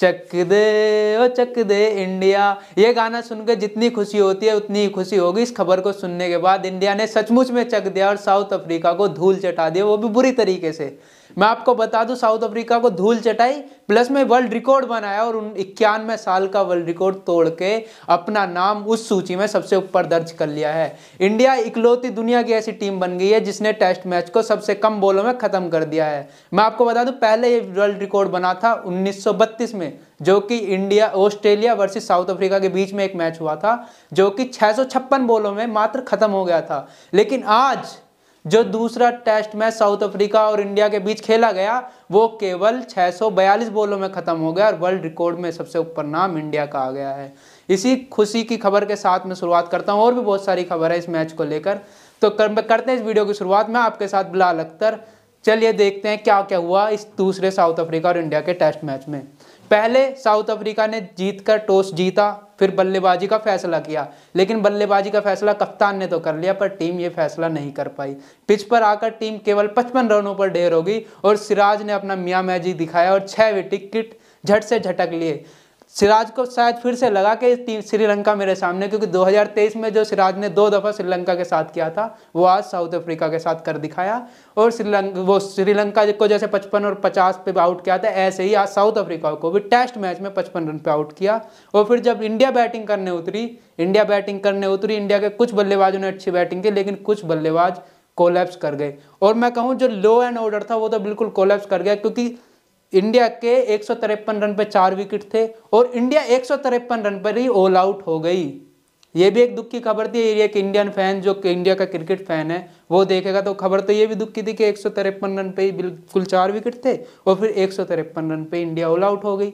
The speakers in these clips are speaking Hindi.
चक दे ओ चक दे इंडिया ये गाना सुनकर जितनी खुशी होती है उतनी ही खुशी होगी इस खबर को सुनने के बाद इंडिया ने सचमुच में चक दिया और साउथ अफ्रीका को धूल चटा दिया वो भी बुरी तरीके से मैं आपको बता दूं साउथ अफ्रीका को धूल चटाई प्लस में वर्ल्ड रिकॉर्ड बनाया और उन इक्यानवे साल का वर्ल्ड रिकॉर्ड तोड़ के अपना नाम उस सूची में सबसे ऊपर दर्ज कर लिया है इंडिया इकलौती दुनिया की ऐसी टीम बन गई है जिसने टेस्ट मैच को सबसे कम बॉलों में खत्म कर दिया है मैं आपको बता दूं पहले ये वर्ल्ड रिकॉर्ड बना था उन्नीस में जो कि India Australia versus South Africa के बीच में एक मैच हुआ था जो कि छः बॉलों में मात्र खत्म हो गया था लेकिन आज जो दूसरा टेस्ट मैच साउथ अफ्रीका और इंडिया के बीच खेला गया वो केवल 642 बॉलों में ख़त्म हो गया और वर्ल्ड रिकॉर्ड में सबसे ऊपर नाम इंडिया का आ गया है इसी खुशी की खबर के साथ मैं शुरुआत करता हूँ और भी बहुत सारी खबर है इस मैच को लेकर तो करते हैं इस वीडियो की शुरुआत में आपके साथ बिलाल अख्तर चलिए देखते हैं क्या क्या हुआ इस दूसरे साउथ अफ्रीका और इंडिया के टेस्ट मैच में पहले साउथ अफ्रीका ने जीत टॉस जीता फिर बल्लेबाजी का फैसला किया लेकिन बल्लेबाजी का फैसला कप्तान ने तो कर लिया पर टीम ये फैसला नहीं कर पाई पिच पर आकर टीम केवल 55 रनों पर ढेर होगी और सिराज ने अपना मियाँ मैजिक दिखाया और छः विकेट झट से झटक लिए सिराज को शायद फिर से लगा कि श्रीलंका मेरे सामने क्योंकि 2023 में जो सिराज ने दो दफ़ा श्रीलंका के साथ किया था वो आज साउथ अफ्रीका के साथ कर दिखाया और श्रीलंका वो श्रीलंका को जैसे 55 और 50 पे आउट किया था ऐसे ही आज साउथ अफ्रीका को भी टेस्ट मैच में 55 रन पे आउट किया और फिर जब इंडिया बैटिंग करने उतरी इंडिया बैटिंग करने उतरी इंडिया के कुछ बल्लेबाजों ने अच्छी बैटिंग की लेकिन कुछ बल्लेबाज कोलैप्स कर गए और मैं कहूँ जो लो एंड ऑर्डर था वो तो बिल्कुल कोलैप्स कर गया क्योंकि इंडिया के एक रन पर चार विकेट थे और इंडिया एक रन पर ही ऑल आउट हो गई ये भी एक दुख की खबर थी एक इंडियन फैन जो इंडिया का क्रिकेट फैन है वो देखेगा तो खबर तो ये भी दुख की थी कि एक रन पे ही बिल्कुल चार विकेट थे और फिर एक रन पे इंडिया ऑल आउट हो गई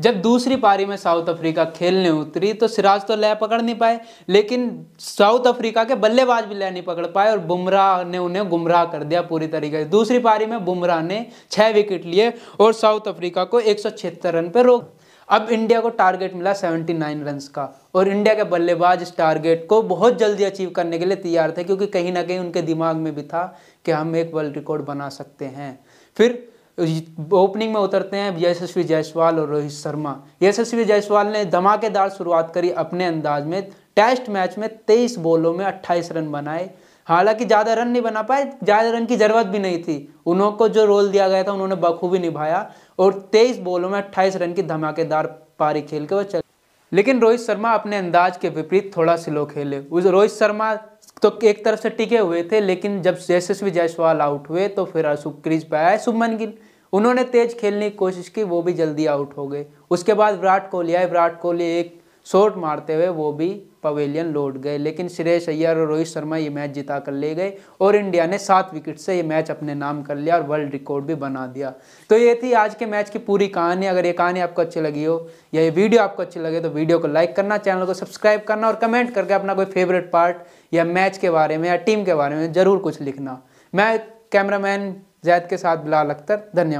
जब दूसरी पारी में साउथ अफ्रीका खेलने उतरी तो सिराज तो लय पकड़ नहीं पाए लेकिन साउथ अफ्रीका के बल्लेबाज भी लय नहीं पकड़ पाए और बुमराह ने उन्हें गुमराह कर दिया पूरी तरीके से दूसरी पारी में बुमराह ने छः विकेट लिए और साउथ अफ्रीका को एक रन पर रोक अब इंडिया को टारगेट मिला 79 रन का और इंडिया के बल्लेबाज इस टारगेट को बहुत जल्दी अचीव करने के लिए तैयार थे क्योंकि कहीं ना कहीं उनके दिमाग में भी था कि हम एक वर्ल्ड रिकॉर्ड बना सकते हैं फिर ओपनिंग में उतरते हैं यशस्वी जायसवाल और रोहित शर्मा यशस्वी जायसवाल ने धमाकेदार शुरुआत करी अपने अंदाज में टेस्ट मैच में 23 बॉलों में 28 रन बनाए हालांकि ज़्यादा रन नहीं बना पाए ज़्यादा रन की ज़रूरत भी नहीं थी उन्हों को जो रोल दिया गया था उन्होंने बखूबी निभाया और तेईस बॉलों में अट्ठाईस रन की धमाकेदार पारी खेल के वो चले लेकिन रोहित शर्मा अपने अंदाज के विपरीत थोड़ा स्लो खेले उस रोहित शर्मा तो एक तरफ से टिके हुए थे लेकिन जब यशस्वी जायसवाल आउट हुए तो फिर अशुभ क्रीज पर आए शुभमन गिल उन्होंने तेज खेलने की कोशिश की वो भी जल्दी आउट हो गए उसके बाद विराट कोहली आए विराट कोहली एक शॉट मारते हुए वो भी पवेलियन लौट गए लेकिन श्रेयस अय्यर और रोहित शर्मा ये मैच जिता कर ले गए और इंडिया ने सात विकेट से ये मैच अपने नाम कर लिया और वर्ल्ड रिकॉर्ड भी बना दिया तो ये थी आज के मैच की पूरी कहानी अगर ये कहानी आपको अच्छी लगी हो या ये वीडियो आपको अच्छी लगे तो वीडियो को लाइक करना चैनल को सब्सक्राइब करना और कमेंट करके अपना कोई फेवरेट पार्ट या मैच के बारे में या टीम के बारे में ज़रूर कुछ लिखना मैं कैमरामैन जैद के साथ बिलाल अख्तर धन्यवाद